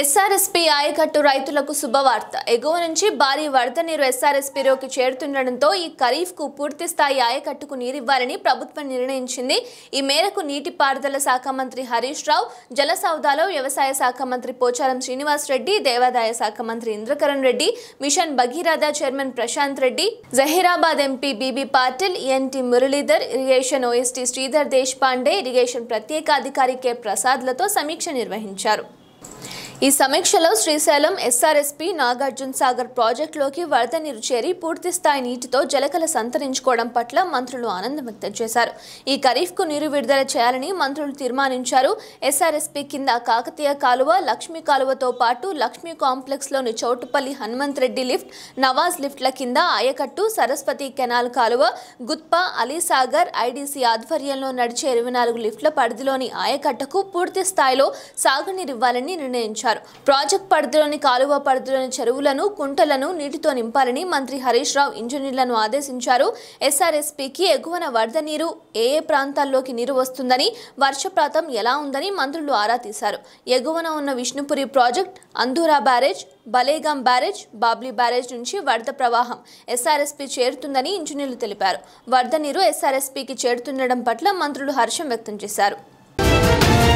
SRSP ఆయకట్టు రైతులకు శుభవార్త ఎగువ నుంచి భారీ వరద నీరు ఎస్ఆర్ఎస్పీలోకి చేరుతుండటంతో ఈ ఖరీఫ్కు పూర్తి స్థాయి ఆయకట్టుకు నీరివ్వాలని ప్రభుత్వం నిర్ణయించింది ఈ మేరకు నీటిపారుదల శాఖ మంత్రి హరీష్ రావు జలసౌదాలో వ్యవసాయ శాఖ మంత్రి పోచారం శ్రీనివాస్ రెడ్డి దేవాదాయ శాఖ మంత్రి Indrakaran Reddy mission Bhagiratha chairman Prashanth Reddy Zaheerabad MP BB Patil NT Muralidhar irrigation OSD Sridhar Desh irrigation ప్రత్యేక అధికారి కె ప్రసాద్లతో సమీక్ష నిర్వహించారు ఈ సమీక్షలో శ్రీశైలం ఎస్ఆర్ఎస్పీ నాగార్జున సాగర్ ప్రాజెక్టులోకి వరద నీరు చేరి పూర్తిస్థాయి నీటితో జలకల సంతరించుకోవడం పట్ల మంత్రులు ఆనందం వ్యక్తం చేశారు ఈ ఖరీఫ్కు నీరు విడుదల చేయాలని మంత్రులు తీర్మానించారు ఎస్ఆర్ఎస్పీ కింద కాకతీయ కాలువ లక్ష్మీ కాలువతో పాటు లక్ష్మీ కాంప్లెక్స్లోని చౌటుపల్లి హనుమంత్ రెడ్డి లిఫ్ట్ నవాజ్ లిఫ్ట్ల కింద ఆయకట్టు సరస్వతి కెనాల్ కాలువ గుత్ప అలీసాగర్ ఐడీసీ ఆధ్వర్యంలో నడిచే ఇరవై నాలుగు లిఫ్ట్ల పరిధిలోని ఆయకట్టకు పూర్తి స్థాయిలో ఇవ్వాలని నిర్ణయించారు నిర్ణయించారు ప్రాజెక్టు పరిధిలోని కాలువ పరిధిలోని చెరువులను కుంటలను నీటితో నింపాలని మంత్రి హరీష్ రావు ఇంజనీర్లను ఆదేశించారు ఎస్ఆర్ఎస్పీకి ఎగువన వరద నీరు ఏ ఏ ప్రాంతాల్లోకి నీరు వస్తుందని వర్షప్రాతం ఎలా ఉందని మంత్రులు ఆరా తీశారు ఎగువన ఉన్న Vishnupuri project Andhura barrage Balegaon barrage Babli barrage నుంచి వరద ప్రవాహం ఎస్ఆర్ఎస్పీ చేరుతుందని ఇంజనీర్లు తెలిపారు వరద నీరు ఎస్ఆర్ఎస్పీకి చేరుతుండడం పట్ల మంత్రులు హర్షం వ్యక్తం చేశారు